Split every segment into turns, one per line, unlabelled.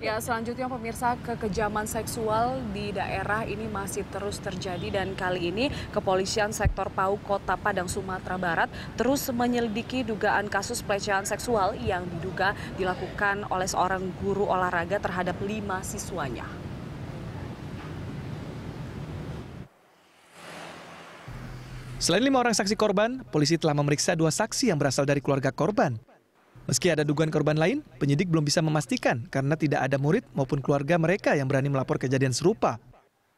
Ya, selanjutnya pemirsa kekejaman seksual di daerah ini masih terus terjadi dan kali ini kepolisian sektor PAU Kota Padang Sumatera Barat terus menyelidiki dugaan kasus pelecehan seksual yang diduga dilakukan oleh seorang guru olahraga terhadap lima siswanya. Selain lima orang saksi korban, polisi telah memeriksa dua saksi yang berasal dari keluarga korban Meski ada dugaan korban lain, penyidik belum bisa memastikan karena tidak ada murid maupun keluarga mereka yang berani melapor kejadian serupa.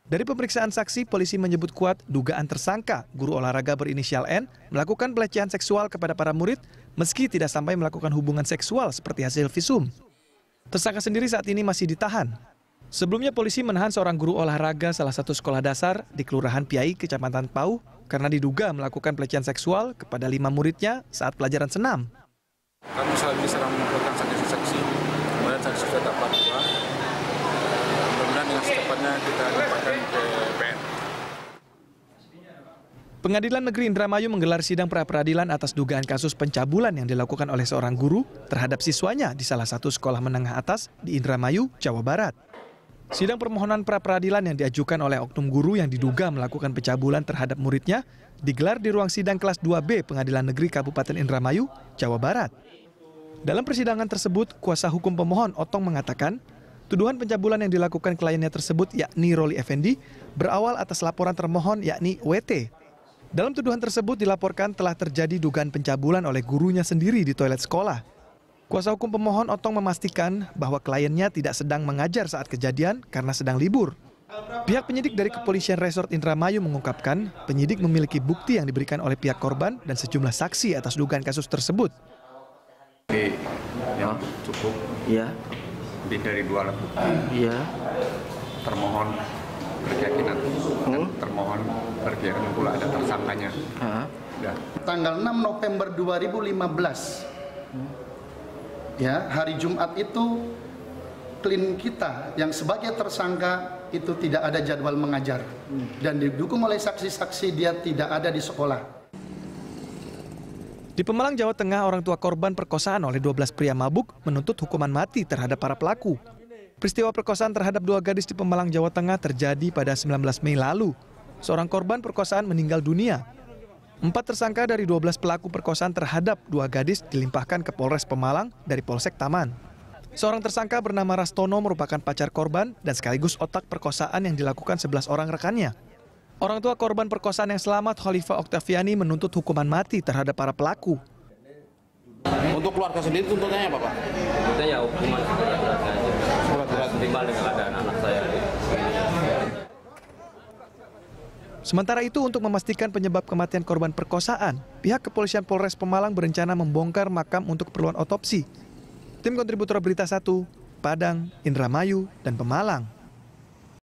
Dari pemeriksaan saksi, polisi menyebut kuat dugaan tersangka guru olahraga berinisial N melakukan pelecehan seksual kepada para murid meski tidak sampai melakukan hubungan seksual seperti hasil visum. Tersangka sendiri saat ini masih ditahan. Sebelumnya polisi menahan seorang guru olahraga salah satu sekolah dasar di Kelurahan Piai, Kecamatan Pau karena diduga melakukan pelecehan seksual kepada lima muridnya saat pelajaran senam. Kami saat ini sedang mengumpulkan saksi-saksi, kemudian saksi sudah dapat dua. Kemudian dengan secepatnya kita dapatkan ke PN. Pengadilan Negeri Indramayu menggelar sidang pra-peradilan atas dugaan kasus pencabulan yang dilakukan oleh seorang guru terhadap siswanya di salah satu sekolah menengah atas di Indramayu, Jawa Barat. Sidang permohonan pra peradilan yang diajukan oleh oknum guru yang diduga melakukan pencabulan terhadap muridnya digelar di ruang sidang kelas 2B Pengadilan Negeri Kabupaten Indramayu, Jawa Barat. Dalam persidangan tersebut, kuasa hukum pemohon Otong mengatakan, tuduhan pencabulan yang dilakukan kliennya tersebut yakni Roli Effendi berawal atas laporan termohon yakni WT. Dalam tuduhan tersebut dilaporkan telah terjadi dugaan pencabulan oleh gurunya sendiri di toilet sekolah. Kuasa hukum pemohon Otong memastikan bahwa kliennya tidak sedang mengajar saat kejadian karena sedang libur. Pihak penyidik dari kepolisian resort Indramayu mengungkapkan penyidik memiliki bukti yang diberikan oleh pihak korban dan sejumlah saksi atas dugaan kasus tersebut. Oke, ya cukup. Iya. Lebih dari dua alat bukti. Iya. Termohon berkeyakinan kan hmm? termohon berkeyakinan pula ada tersangkanya. ya. Tanggal 6 November 2015 hmm? ya hari Jumat itu klin kita yang sebagai tersangka itu tidak ada jadwal mengajar dan didukung oleh saksi-saksi dia tidak ada di sekolah. Di Pemalang, Jawa Tengah, orang tua korban perkosaan oleh 12 pria mabuk menuntut hukuman mati terhadap para pelaku. Peristiwa perkosaan terhadap dua gadis di Pemalang, Jawa Tengah terjadi pada 19 Mei lalu. Seorang korban perkosaan meninggal dunia Empat tersangka dari 12 pelaku perkosaan terhadap dua gadis dilimpahkan ke Polres Pemalang dari Polsek Taman. Seorang tersangka bernama Rastono merupakan pacar korban dan sekaligus otak perkosaan yang dilakukan 11 orang rekannya. Orang tua korban perkosaan yang selamat, Khalifa Oktaviani menuntut hukuman mati terhadap para pelaku. Untuk keluarga sendiri tuntutannya apa Pak? Kita ya hukuman Sementara itu untuk memastikan penyebab kematian korban perkosaan, pihak kepolisian Polres Pemalang berencana membongkar makam untuk keperluan otopsi. Tim kontributor Berita 1, Padang, Indramayu, dan Pemalang.